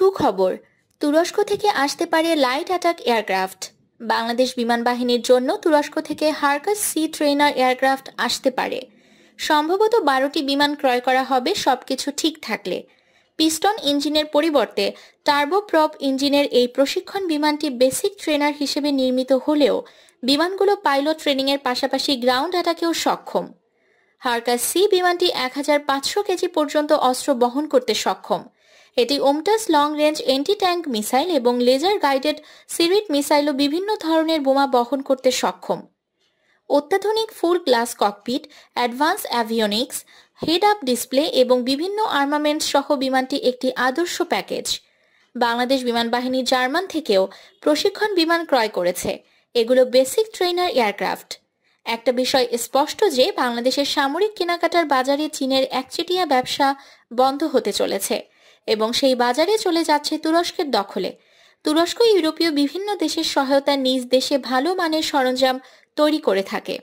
সুখবর তুরস্ক থেকে আসতে পারে লাইট অ্যাটাক এয়ারক্রাফট বাংলাদেশ বিমান বাহিনীর জন্য তুরস্ক থেকে হার্কাস সি ট্রেনার এয়ারক্রাফট আসতে পারে সম্ভবত বারোটি বিমান ক্রয় করা হবে সবকিছু ঠিক থাকলে পিস্টন ইঞ্জিনের পরিবর্তে টার্বোপ্রপ ইঞ্জিনের এই প্রশিক্ষণ বিমানটি বেসিক ট্রেনার হিসেবে নির্মিত হলেও বিমানগুলো পাইলট ট্রেনিংয়ের পাশাপাশি গ্রাউন্ড অ্যাটাকেও সক্ষম হারকাস সি বিমানটি এক কেজি পর্যন্ত অস্ত্র বহন করতে সক্ষম এটি ওমটাস long range anti tank missile এবং লেজার গাইডেড সিরিট মিসাইল ও বিভিন্ন ধরনের বোমা বহন করতে সক্ষম অত্যাধুনিক full glass cockpit advance avionics head up display এবং বিভিন্ন আর্মামেন্ট সহ বিমানটি একটি আদর্শ প্যাকেজ বাংলাদেশ বিমান বাহিনী জার্মান থেকেও প্রশিক্ষণ বিমান ক্রয় করেছে এগুলো বেসিক ট্রেনার এয়ারক্রাফট একটা বিষয় স্পষ্ট যে বাংলাদেশের সামরিক কেনাকাটার বাজারে চীনের একচেটিয়া ব্যবসা বন্ধ হতে চলেছে এবং সেই বাজারে চলে যাচ্ছে তুরস্কের দখলে তুরস্ক ইউরোপীয় বিভিন্ন দেশের সহায়তা নিজ দেশে ভালো মানের সরঞ্জাম তৈরি করে থাকে